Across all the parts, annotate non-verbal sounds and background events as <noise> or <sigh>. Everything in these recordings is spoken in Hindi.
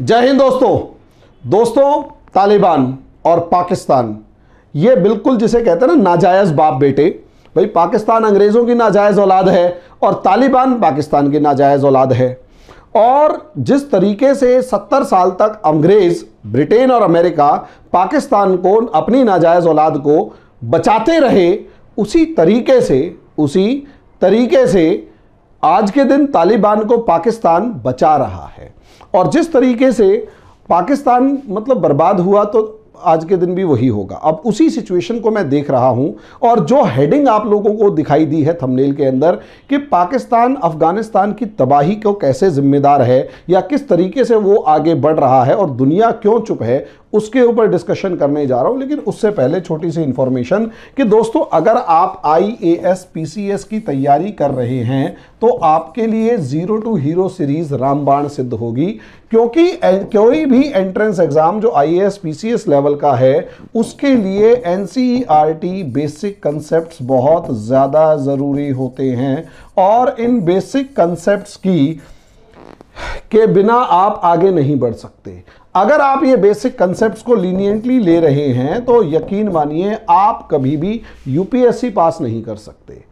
जय हिंद दोस्तों दोस्तों तालिबान और पाकिस्तान ये बिल्कुल जिसे कहते हैं ना नाजायज़ बाप बेटे भाई पाकिस्तान अंग्रेज़ों की नाजायज़ औलाद है और तालिबान पाकिस्तान की नाजायज़ औलाद है और जिस तरीके से 70 साल तक अंग्रेज़ ब्रिटेन और अमेरिका पाकिस्तान को अपनी नाजायज़ औलाद को बचाते रहे उसी तरीके से उसी तरीके से आज के दिन तालिबान को पाकिस्तान बचा रहा है और जिस तरीके से पाकिस्तान मतलब बर्बाद हुआ तो आज के दिन भी वही होगा अब उसी सिचुएशन को मैं देख रहा हूं और जो हेडिंग आप लोगों को दिखाई दी है थंबनेल के अंदर कि पाकिस्तान अफगानिस्तान की तबाही को कैसे जिम्मेदार है या किस तरीके से वो आगे बढ़ रहा है और दुनिया क्यों चुप है उसके ऊपर डिस्कशन करने जा रहा हूं लेकिन उससे पहले छोटी सी इंफॉर्मेशन कि दोस्तों अगर आप I A S P C S की तैयारी कर रहे हैं तो आपके लिए जीरो टू हीरो सीरीज रामबाण सिद्ध होगी क्योंकि कोई भी एंट्रेंस एग्जाम जो I S P C S level का है उसके लिए N C R T basic concept बहुत ज़्यादा ज़रूरी होते हैं और इन बेसिक कंसेप्ट की के बिना आप आगे नहीं बढ़ सकते अगर आप ये बेसिक कंसेप्ट्स को लीनियंटली ले रहे हैं तो यकीन मानिए आप कभी भी यूपीएससी पास नहीं कर सकते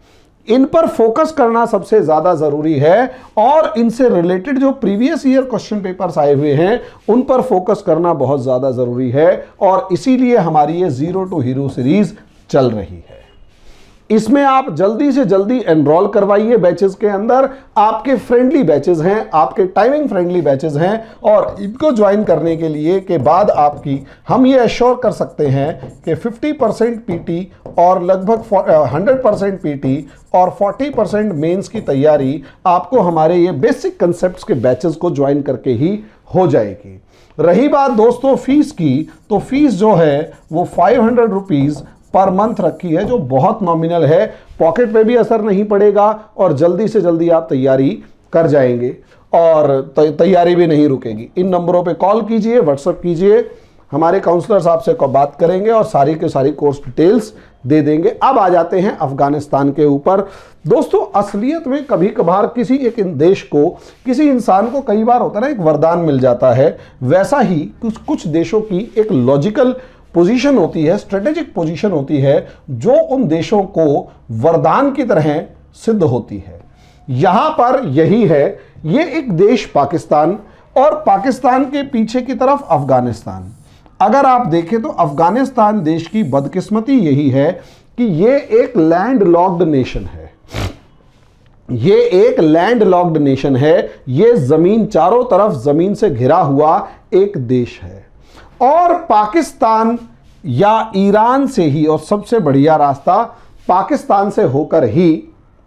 इन पर फोकस करना सबसे ज़्यादा ज़रूरी है और इनसे रिलेटेड जो प्रीवियस ईयर क्वेश्चन पेपर्स आए हुए हैं उन पर फोकस करना बहुत ज़्यादा ज़रूरी है और इसीलिए हमारी ये ज़ीरो टू हीरो सीरीज़ चल रही है इसमें आप जल्दी से जल्दी एनरोल करवाइए बैचेस के अंदर आपके फ्रेंडली बैचेस हैं आपके टाइमिंग फ्रेंडली बैचेस हैं और इनको ज्वाइन करने के लिए के बाद आपकी हम ये एश्योर कर सकते हैं कि 50 परसेंट पी और लगभग 100 परसेंट पी और 40 परसेंट मेन्स की तैयारी आपको हमारे ये बेसिक कंसेप्ट के बैचेस को ज्वाइन करके ही हो जाएगी रही बात दोस्तों फीस की तो फीस जो है वो five hundred rupees per month रखी है जो बहुत नॉमिनल है पॉकेट पे भी असर नहीं पड़ेगा और जल्दी से जल्दी आप तैयारी कर जाएंगे और तैयारी भी नहीं रुकेगी इन नंबरों पे कॉल कीजिए व्हाट्सअप कीजिए हमारे काउंसलर्स आपसे बात करेंगे और सारी के सारी कोर्स डिटेल्स दे देंगे अब आ जाते हैं अफगानिस्तान के ऊपर दोस्तों असलियत में कभी कभार किसी एक देश को किसी इंसान को कई बार होता है ना एक वरदान मिल जाता है वैसा ही कुछ कुछ देशों की एक लॉजिकल पोजीशन होती है स्ट्रेटेजिक पोजीशन होती है जो उन देशों को वरदान की तरह सिद्ध होती है यहां पर यही है ये एक देश पाकिस्तान और पाकिस्तान के पीछे की तरफ अफगानिस्तान अगर आप देखें तो अफगानिस्तान देश की बदकिस्मती यही है कि ये एक लैंड लॉक्ड नेशन है ये एक लैंड लॉक्ड नेशन है ये जमीन चारों तरफ जमीन से घिरा हुआ एक देश है और पाकिस्तान या ईरान से ही और सबसे बढ़िया रास्ता पाकिस्तान से होकर ही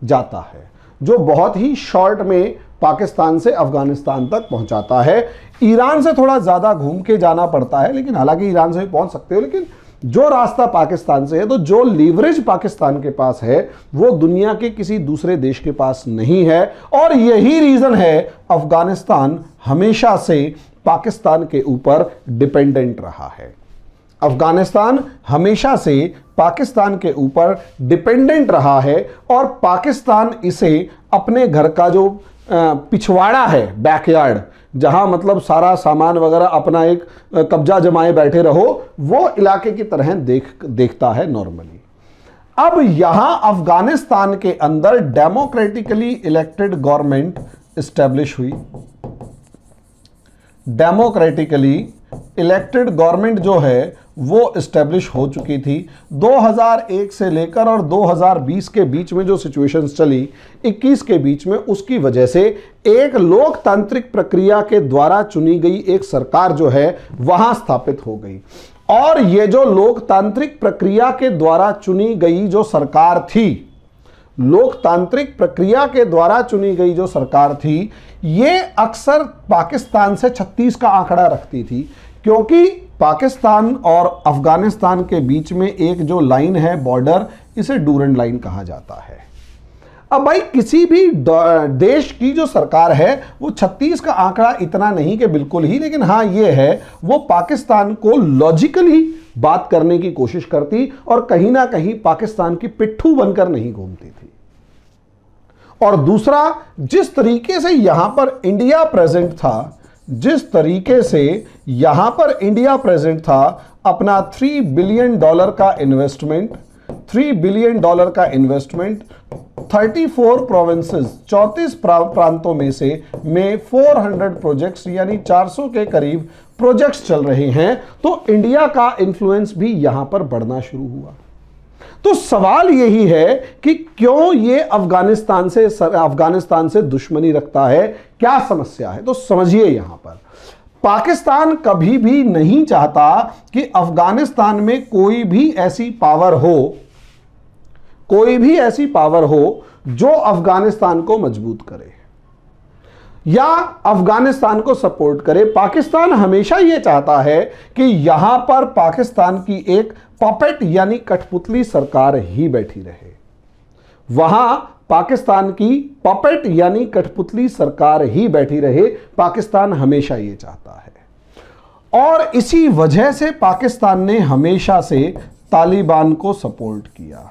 जाता है जो बहुत ही शॉर्ट में पाकिस्तान से अफगानिस्तान तक पहुंचाता है ईरान से थोड़ा ज़्यादा घूम के जाना पड़ता है लेकिन हालांकि ईरान से भी पहुंच सकते हो लेकिन जो रास्ता पाकिस्तान से है तो जो लीवरेज पाकिस्तान के पास है वो दुनिया के किसी दूसरे देश के पास नहीं है और यही रीज़न है अफ़गानिस्तान हमेशा से पाकिस्तान के ऊपर डिपेंडेंट रहा है अफगानिस्तान हमेशा से पाकिस्तान के ऊपर डिपेंडेंट रहा है और पाकिस्तान इसे अपने घर का जो पिछवाड़ा है बैकयार्ड जहां मतलब सारा सामान वगैरह अपना एक कब्जा जमाए बैठे रहो वो इलाके की तरह देख देखता है नॉर्मली अब यहां अफगानिस्तान के अंदर डेमोक्रेटिकली इलेक्टेड गवर्नमेंट इस्टेब्लिश हुई डेमोक्रेटिकली इलेक्टेड गवर्नमेंट जो है वो इस्टेब्लिश हो चुकी थी 2001 से लेकर और 2020 के बीच में जो सिचुएशन चली 21 के बीच में उसकी वजह से एक लोकतांत्रिक प्रक्रिया के द्वारा चुनी गई एक सरकार जो है वहां स्थापित हो गई और ये जो लोकतांत्रिक प्रक्रिया के द्वारा चुनी गई जो सरकार थी लोकतांत्रिक प्रक्रिया के द्वारा चुनी गई जो सरकार थी ये अक्सर पाकिस्तान से 36 का आंकड़ा रखती थी क्योंकि पाकिस्तान और अफ़गानिस्तान के बीच में एक जो लाइन है बॉर्डर इसे डूरन लाइन कहा जाता है अब भाई किसी भी देश की जो सरकार है वो 36 का आंकड़ा इतना नहीं कि बिल्कुल ही लेकिन हाँ ये है वो पाकिस्तान को लॉजिकली बात करने की कोशिश करती और कहीं ना कहीं पाकिस्तान की पिट्ठू बनकर नहीं घूमती थी और दूसरा जिस तरीके से यहाँ पर इंडिया प्रेजेंट था जिस तरीके से यहाँ पर इंडिया प्रेजेंट था अपना थ्री बिलियन डॉलर का इन्वेस्टमेंट थ्री बिलियन डॉलर का इन्वेस्टमेंट 34 प्रोविंसेस चौंतीस प्रांतों में से में 400 प्रोजेक्ट्स यानी 400 के करीब प्रोजेक्ट्स चल रहे हैं तो इंडिया का इन्फ्लुएंस भी यहां पर बढ़ना शुरू हुआ तो सवाल यही है कि क्यों ये अफगानिस्तान से अफगानिस्तान से दुश्मनी रखता है क्या समस्या है तो समझिए यहां पर पाकिस्तान कभी भी नहीं चाहता कि अफगानिस्तान में कोई भी ऐसी पावर हो कोई भी ऐसी पावर हो जो अफगानिस्तान को मजबूत करे या अफगानिस्तान को सपोर्ट करे पाकिस्तान हमेशा ये चाहता है कि यहां पर पाकिस्तान की एक पपेट यानी कठपुतली सरकार ही बैठी रहे वहां पाकिस्तान की पपेट यानी कठपुतली सरकार ही बैठी रहे पाकिस्तान हमेशा ये चाहता है और इसी वजह से पाकिस्तान ने हमेशा से तालिबान को सपोर्ट किया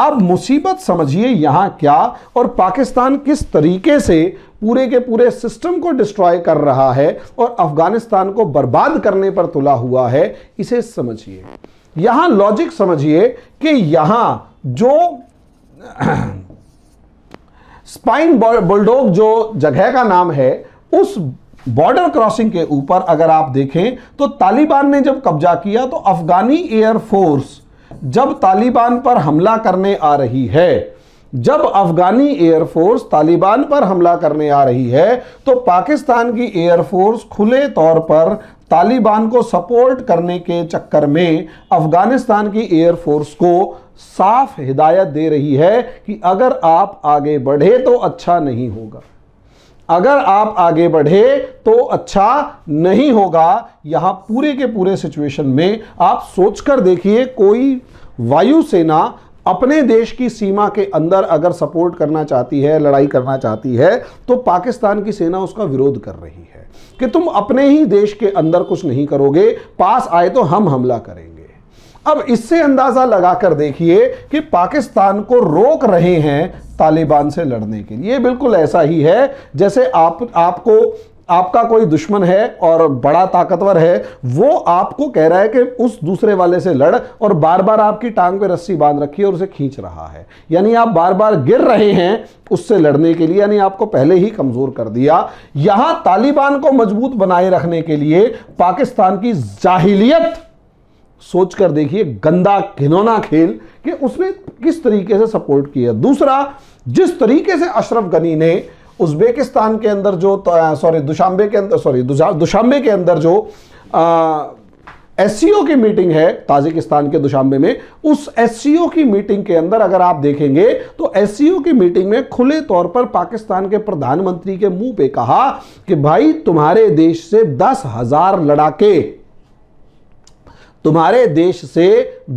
अब मुसीबत समझिए यहाँ क्या और पाकिस्तान किस तरीके से पूरे के पूरे सिस्टम को डिस्ट्रॉय कर रहा है और अफगानिस्तान को बर्बाद करने पर तुला हुआ है इसे समझिए यहां लॉजिक समझिए कि यहां जो स्पाइन <clears throat> बुलडोग जो जगह का नाम है उस बॉर्डर क्रॉसिंग के ऊपर अगर आप देखें तो तालिबान ने जब कब्जा किया तो अफगानी एयरफोर्स जब तालिबान पर हमला करने आ रही है जब अफगानी एयरफोर्स तालिबान पर हमला करने आ रही है तो पाकिस्तान की एयरफोर्स खुले तौर पर तालिबान को सपोर्ट करने के चक्कर में अफगानिस्तान की एयरफोर्स को साफ हिदायत दे रही है कि अगर आप आगे बढ़े तो अच्छा नहीं होगा अगर आप आगे बढ़े तो अच्छा नहीं होगा यहां पूरे के पूरे सिचुएशन में आप सोचकर देखिए कोई वायुसेना अपने देश की सीमा के अंदर अगर सपोर्ट करना चाहती है लड़ाई करना चाहती है तो पाकिस्तान की सेना उसका विरोध कर रही है कि तुम अपने ही देश के अंदर कुछ नहीं करोगे पास आए तो हम हमला करेंगे अब इससे अंदाज़ा लगाकर देखिए कि पाकिस्तान को रोक रहे हैं तालिबान से लड़ने के लिए बिल्कुल ऐसा ही है जैसे आप आपको आपका कोई दुश्मन है और बड़ा ताकतवर है वो आपको कह रहा है कि उस दूसरे वाले से लड़ और बार बार आपकी टांग पे रस्सी बांध रखी है और उसे खींच रहा है यानी आप बार बार गिर रहे हैं उससे लड़ने के लिए यानी आपको पहले ही कमज़ोर कर दिया यहाँ तालिबान को मजबूत बनाए रखने के लिए पाकिस्तान की जाहिलियत सोच कर देखिए गंदा घिनौना खेल कि उसने किस तरीके से सपोर्ट किया दूसरा जिस तरीके से अशरफ गनी ने उज्बेकिस्तान के अंदर जो सॉरी तो, दुशांबे के अंदर सॉरी दुशांबे के अंदर जो एस की मीटिंग है ताजिकिस्तान के दुशांबे में उस एस की मीटिंग के अंदर अगर आप देखेंगे तो एस की मीटिंग में खुले तौर पर पाकिस्तान के प्रधानमंत्री के मुंह पे कहा कि भाई तुम्हारे देश से दस हजार लड़ाके तुम्हारे देश से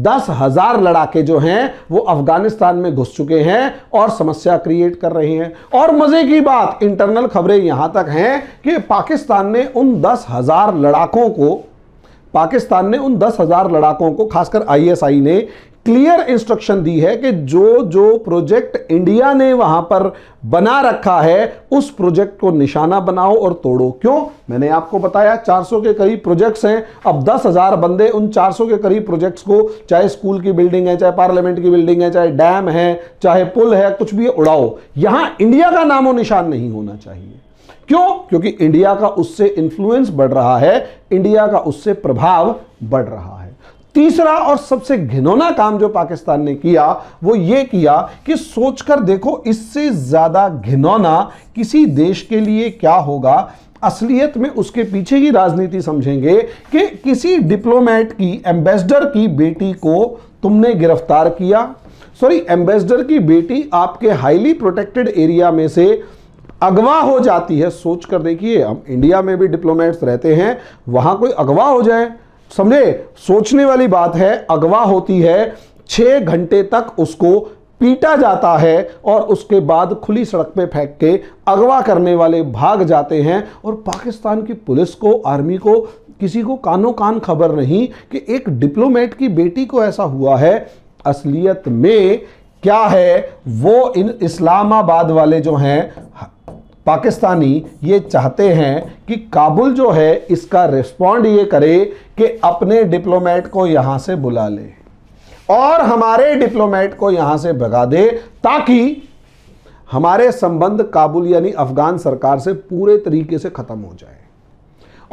दस हजार लड़ाके जो हैं वो अफगानिस्तान में घुस चुके हैं और समस्या क्रिएट कर रहे हैं और मजे की बात इंटरनल खबरें यहां तक हैं कि पाकिस्तान ने उन दस हजार लड़ाकों को पाकिस्तान ने उन दस हजार लड़ाकों को खासकर आईएसआई ने क्लियर इंस्ट्रक्शन दी है कि जो जो प्रोजेक्ट इंडिया ने वहां पर बना रखा है उस प्रोजेक्ट को निशाना बनाओ और तोड़ो क्यों मैंने आपको बताया 400 के करीब प्रोजेक्ट्स हैं अब 10,000 बंदे उन 400 के करीब प्रोजेक्ट्स को चाहे स्कूल की बिल्डिंग है चाहे पार्लियामेंट की बिल्डिंग है चाहे डैम है चाहे पुल है कुछ भी उड़ाओ यहां इंडिया का नामो निशान नहीं होना चाहिए क्यों क्योंकि इंडिया का उससे इंफ्लुएंस बढ़ रहा है इंडिया का उससे प्रभाव बढ़ रहा है तीसरा और सबसे घिनौना काम जो पाकिस्तान ने किया वो ये किया कि सोचकर देखो इससे ज़्यादा घिनौना किसी देश के लिए क्या होगा असलियत में उसके पीछे ही राजनीति समझेंगे कि किसी डिप्लोमेट की एम्बेसडर की बेटी को तुमने गिरफ्तार किया सॉरी एम्बेसडर की बेटी आपके हाईली प्रोटेक्टेड एरिया में से अगवा हो जाती है सोच कर देखिए हम इंडिया में भी डिप्लोमेट्स रहते हैं वहाँ कोई अगवा हो जाए समझे सोचने वाली बात है अगवा होती है छः घंटे तक उसको पीटा जाता है और उसके बाद खुली सड़क पे फेंक के अगवा करने वाले भाग जाते हैं और पाकिस्तान की पुलिस को आर्मी को किसी को कानों कान खबर नहीं कि एक डिप्लोमेट की बेटी को ऐसा हुआ है असलियत में क्या है वो इन इस्लामाबाद वाले जो हैं पाकिस्तानी ये चाहते हैं कि काबुल जो है इसका रिस्पॉन्ड ये करे कि अपने डिप्लोमेट को यहाँ से बुला ले और हमारे डिप्लोमेट को यहाँ से भगा दे ताकि हमारे संबंध काबुल यानी अफगान सरकार से पूरे तरीके से ख़त्म हो जाए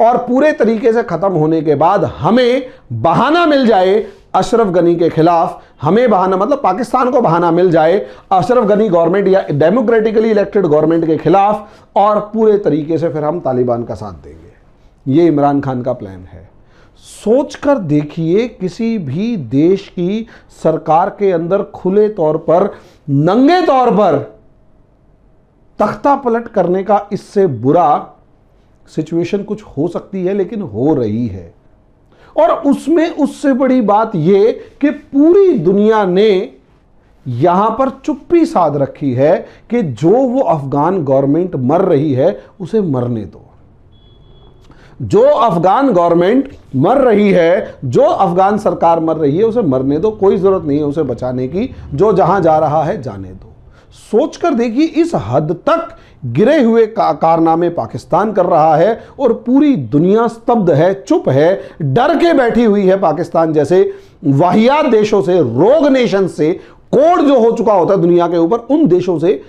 और पूरे तरीके से ख़त्म होने के बाद हमें बहाना मिल जाए अशरफ गनी के खिलाफ हमें बहाना मतलब पाकिस्तान को बहाना मिल जाए अशरफ गनी गवर्नमेंट या डेमोक्रेटिकली इलेक्टेड गवर्नमेंट के खिलाफ और पूरे तरीके से फिर हम तालिबान का साथ देंगे ये इमरान खान का प्लान है सोच कर देखिए किसी भी देश की सरकार के अंदर खुले तौर पर नंगे तौर पर तख्ता पलट करने का इससे बुरा सिचुएशन कुछ हो सकती है लेकिन हो रही है और उसमें उससे बड़ी बात यह कि पूरी दुनिया ने यहां पर चुप्पी साध रखी है कि जो वो अफगान गवर्नमेंट मर रही है उसे मरने दो जो अफगान गवर्नमेंट मर रही है जो अफगान सरकार मर रही है उसे मरने दो कोई ज़रूरत नहीं है उसे बचाने की जो जहां जा रहा है जाने दो सोचकर देखिए इस हद तक गिरे हुए का कारनामे पाकिस्तान कर रहा है और पूरी दुनिया स्तब्ध है चुप है डर के बैठी हुई है पाकिस्तान जैसे वाहियात देशों से रोग नेशन से कोड जो हो चुका होता है दुनिया के ऊपर उन देशों से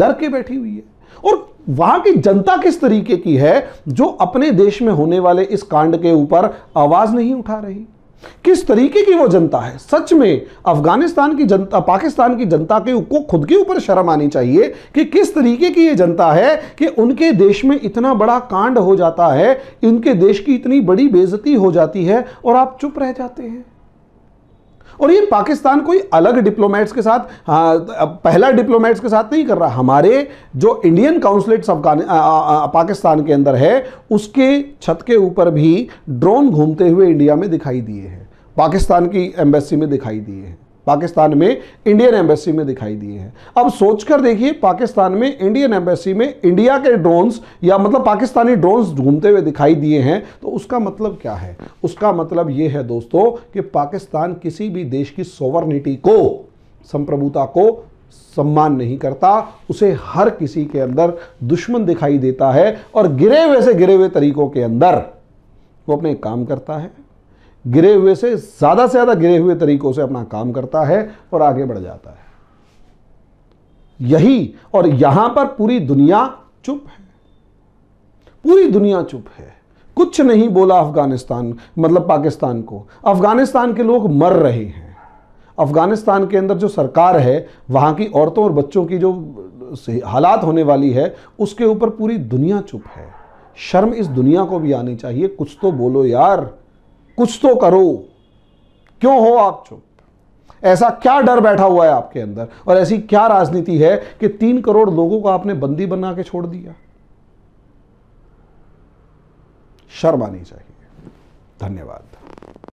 डर के बैठी हुई है और वहां की जनता किस तरीके की है जो अपने देश में होने वाले इस कांड के ऊपर आवाज नहीं उठा रही किस तरीके की वो जनता है सच में अफगानिस्तान की जनता पाकिस्तान की जनता के को खुद के ऊपर शर्म आनी चाहिए कि किस तरीके की ये जनता है कि उनके देश में इतना बड़ा कांड हो जाता है इनके देश की इतनी बड़ी बेजती हो जाती है और आप चुप रह जाते हैं और ये पाकिस्तान कोई अलग डिप्लोमेट्स के साथ आ, हाँ, पहला डिप्लोमेट्स के साथ नहीं कर रहा हमारे जो इंडियन काउंसलेट्स पाकिस्तान के अंदर है उसके छत के ऊपर भी ड्रोन घूमते हुए इंडिया में दिखाई दिए हैं पाकिस्तान की एम्बेसी में दिखाई दिए हैं पाकिस्तान में इंडियन एम्बेसी में दिखाई दिए हैं अब सोचकर देखिए पाकिस्तान में इंडियन एम्बेसी में इंडिया के ड्रोन्स या मतलब पाकिस्तानी ड्रोन्स घूमते हुए दिखाई दिए हैं तो उसका मतलब क्या है उसका मतलब ये है दोस्तों कि पाकिस्तान किसी भी देश की सोवर्निटी को संप्रभुता को सम्मान नहीं करता उसे हर किसी के अंदर दुश्मन दिखाई देता है और गिरे हुए से गिरे हुए तरीकों के अंदर वो अपने काम करता है गिरे हुए से ज़्यादा से ज़्यादा गिरे हुए तरीकों से अपना काम करता है और आगे बढ़ जाता है यही और यहां पर पूरी दुनिया चुप है पूरी दुनिया चुप है कुछ नहीं बोला अफगानिस्तान मतलब पाकिस्तान को अफगानिस्तान के लोग मर रहे हैं अफगानिस्तान के अंदर जो सरकार है वहां की औरतों और बच्चों की जो हालात होने वाली है उसके ऊपर पूरी दुनिया चुप है शर्म इस दुनिया को भी आनी चाहिए कुछ तो बोलो यार कुछ तो करो क्यों हो आप चुप ऐसा क्या डर बैठा हुआ है आपके अंदर और ऐसी क्या राजनीति है कि तीन करोड़ लोगों को आपने बंदी बना के छोड़ दिया शर्म आनी चाहिए धन्यवाद